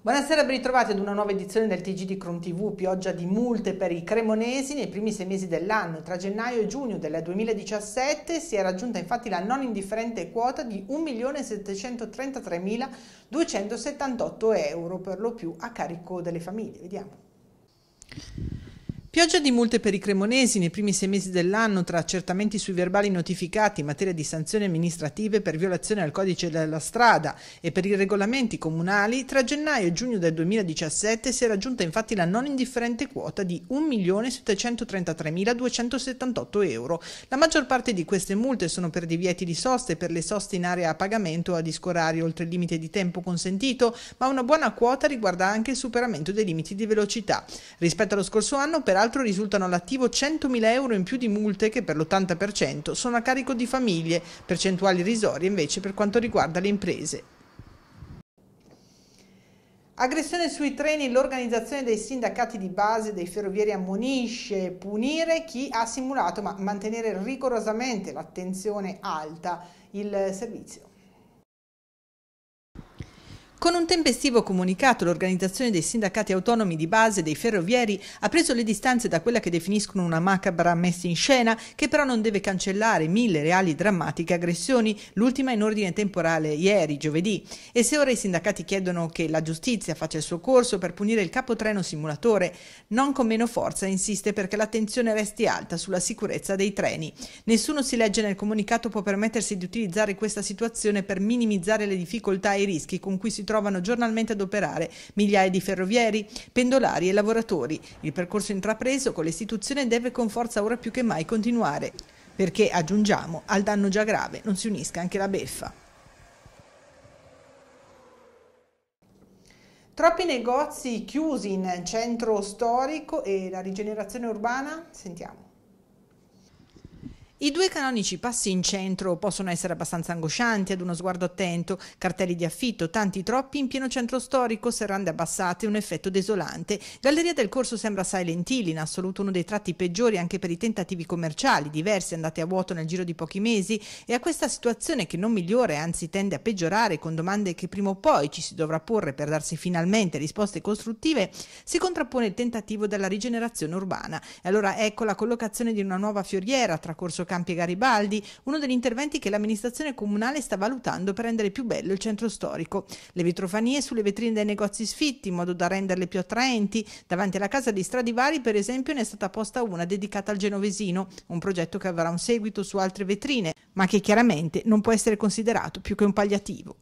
Buonasera, ben ritrovati ad una nuova edizione del TG di Cron TV, pioggia di multe per i cremonesi nei primi sei mesi dell'anno. Tra gennaio e giugno del 2017 si è raggiunta infatti la non indifferente quota di 1.733.278 euro, per lo più a carico delle famiglie. Vediamo. Pioggia di multe per i cremonesi nei primi sei mesi dell'anno tra accertamenti sui verbali notificati in materia di sanzioni amministrative per violazione al codice della strada e per i regolamenti comunali, tra gennaio e giugno del 2017 si è raggiunta infatti la non indifferente quota di 1.733.278 euro. La maggior parte di queste multe sono per divieti di soste e per le soste in area a pagamento a discorari oltre il limite di tempo consentito, ma una buona quota riguarda anche il superamento dei limiti di velocità. Rispetto allo scorso anno, per peraltro risultano all'attivo 100.000 euro in più di multe che per l'80% sono a carico di famiglie, percentuali irrisorie invece per quanto riguarda le imprese. Aggressione sui treni, l'organizzazione dei sindacati di base dei ferrovieri ammonisce punire chi ha simulato ma mantenere rigorosamente l'attenzione alta il servizio. Con un tempestivo comunicato l'organizzazione dei sindacati autonomi di base dei ferrovieri ha preso le distanze da quella che definiscono una macabra messa in scena che però non deve cancellare mille reali drammatiche aggressioni, l'ultima in ordine temporale ieri, giovedì. E se ora i sindacati chiedono che la giustizia faccia il suo corso per punire il capotreno simulatore, non con meno forza insiste perché l'attenzione resti alta sulla sicurezza dei treni. Nessuno si legge nel comunicato può permettersi di utilizzare questa situazione per minimizzare le difficoltà e i rischi con cui si trovano giornalmente ad operare migliaia di ferrovieri, pendolari e lavoratori. Il percorso intrapreso con l'istituzione deve con forza ora più che mai continuare, perché, aggiungiamo, al danno già grave non si unisca anche la beffa. Troppi negozi chiusi in centro storico e la rigenerazione urbana? Sentiamo. I due canonici passi in centro possono essere abbastanza angoscianti ad uno sguardo attento, cartelli di affitto, tanti troppi in pieno centro storico, serrande abbassate, un effetto desolante. Galleria del Corso sembra Silent Hill, in assoluto uno dei tratti peggiori anche per i tentativi commerciali, diversi andati a vuoto nel giro di pochi mesi, e a questa situazione che non migliore, anzi tende a peggiorare con domande che prima o poi ci si dovrà porre per darsi finalmente risposte costruttive, si contrappone il tentativo della rigenerazione urbana. E allora ecco la collocazione di una nuova fioriera tra Corso Campi Garibaldi, uno degli interventi che l'amministrazione comunale sta valutando per rendere più bello il centro storico. Le vetrofanie sulle vetrine dei negozi sfitti in modo da renderle più attraenti. Davanti alla casa di Stradivari, per esempio, ne è stata posta una dedicata al genovesino, un progetto che avrà un seguito su altre vetrine, ma che chiaramente non può essere considerato più che un pagliativo.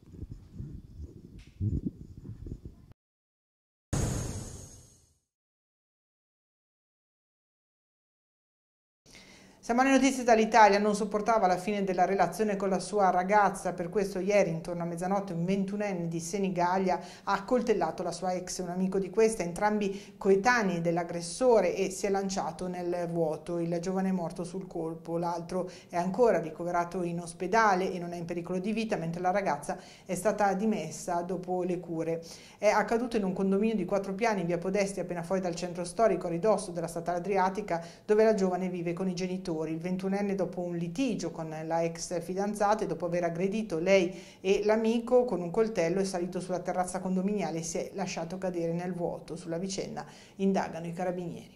Siamo alle notizie dall'Italia, non sopportava la fine della relazione con la sua ragazza, per questo ieri intorno a mezzanotte un ventunenne di Senigallia ha accoltellato la sua ex, un amico di questa, entrambi coetanei dell'aggressore e si è lanciato nel vuoto. Il giovane è morto sul colpo, l'altro è ancora ricoverato in ospedale e non è in pericolo di vita, mentre la ragazza è stata dimessa dopo le cure. È accaduto in un condominio di quattro piani in via Podesti, appena fuori dal centro storico, a ridosso della statale adriatica, dove la giovane vive con i genitori genitori. Il ventunenne dopo un litigio con la ex fidanzata e dopo aver aggredito lei e l'amico con un coltello è salito sulla terrazza condominiale e si è lasciato cadere nel vuoto. Sulla vicenda indagano i carabinieri.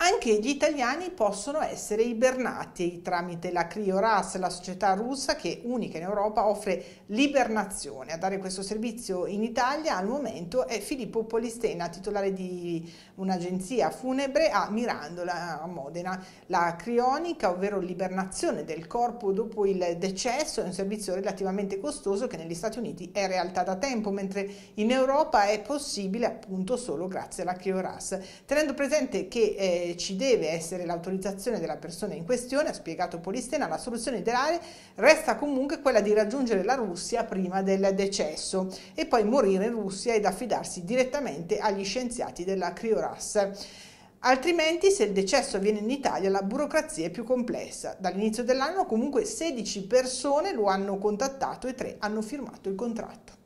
Anche gli italiani possono essere ibernati tramite la CrioRAS, la società russa che unica in Europa offre l'ibernazione. A dare questo servizio in Italia al momento è Filippo Polistena, titolare di un'agenzia funebre a Mirandola, a Modena. La crionica, ovvero l'ibernazione del corpo dopo il decesso, è un servizio relativamente costoso che negli Stati Uniti è realtà da tempo, mentre in Europa è possibile appunto solo grazie alla CrioRAS. Tenendo presente che eh, ci deve essere l'autorizzazione della persona in questione, ha spiegato Polistena, la soluzione ideale resta comunque quella di raggiungere la Russia prima del decesso e poi morire in Russia ed affidarsi direttamente agli scienziati della Crioras. Altrimenti, se il decesso avviene in Italia, la burocrazia è più complessa. Dall'inizio dell'anno comunque 16 persone lo hanno contattato e 3 hanno firmato il contratto.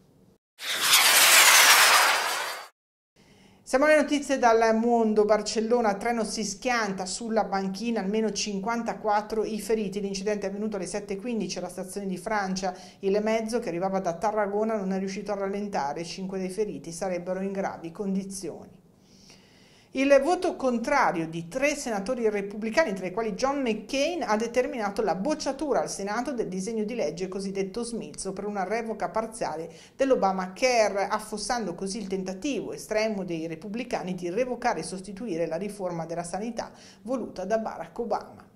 Siamo alle notizie dal mondo, Barcellona, treno si schianta sulla banchina, almeno 54 i feriti, l'incidente è avvenuto alle 7.15 alla stazione di Francia, il mezzo che arrivava da Tarragona non è riuscito a rallentare, 5 dei feriti sarebbero in gravi condizioni. Il voto contrario di tre senatori repubblicani, tra i quali John McCain, ha determinato la bocciatura al Senato del disegno di legge cosiddetto Smith per una revoca parziale dell'Obamacare, affossando così il tentativo estremo dei repubblicani di revocare e sostituire la riforma della sanità voluta da Barack Obama.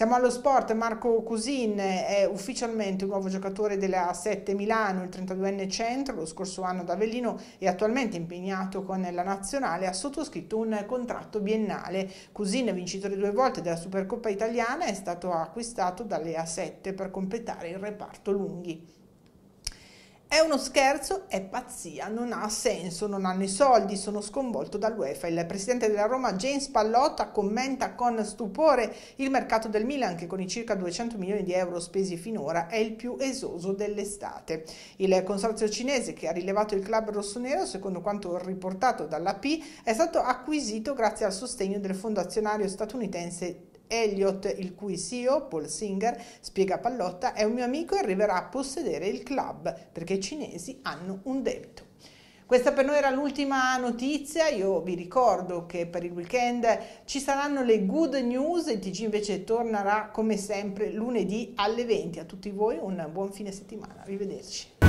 Siamo allo sport, Marco Cusin è ufficialmente un nuovo giocatore della 7 Milano, il 32enne centro, lo scorso anno ad Avellino e attualmente impegnato con la nazionale, ha sottoscritto un contratto biennale. Cusin, vincitore due volte della Supercoppa italiana, è stato acquistato dalle A7 per completare il reparto lunghi. È uno scherzo, è pazzia, non ha senso, non hanno i soldi, sono sconvolto dall'UEFA. Il presidente della Roma James Pallotta commenta con stupore il mercato del Milan che con i circa 200 milioni di euro spesi finora è il più esoso dell'estate. Il consorzio cinese che ha rilevato il club rossonero, secondo quanto riportato dalla P, è stato acquisito grazie al sostegno del fondazionario azionario statunitense Elliott, il cui CEO, Paul Singer, spiega Pallotta, è un mio amico e arriverà a possedere il club perché i cinesi hanno un debito. Questa per noi era l'ultima notizia, io vi ricordo che per il weekend ci saranno le good news, il TG invece tornerà come sempre lunedì alle 20. A tutti voi un buon fine settimana, arrivederci.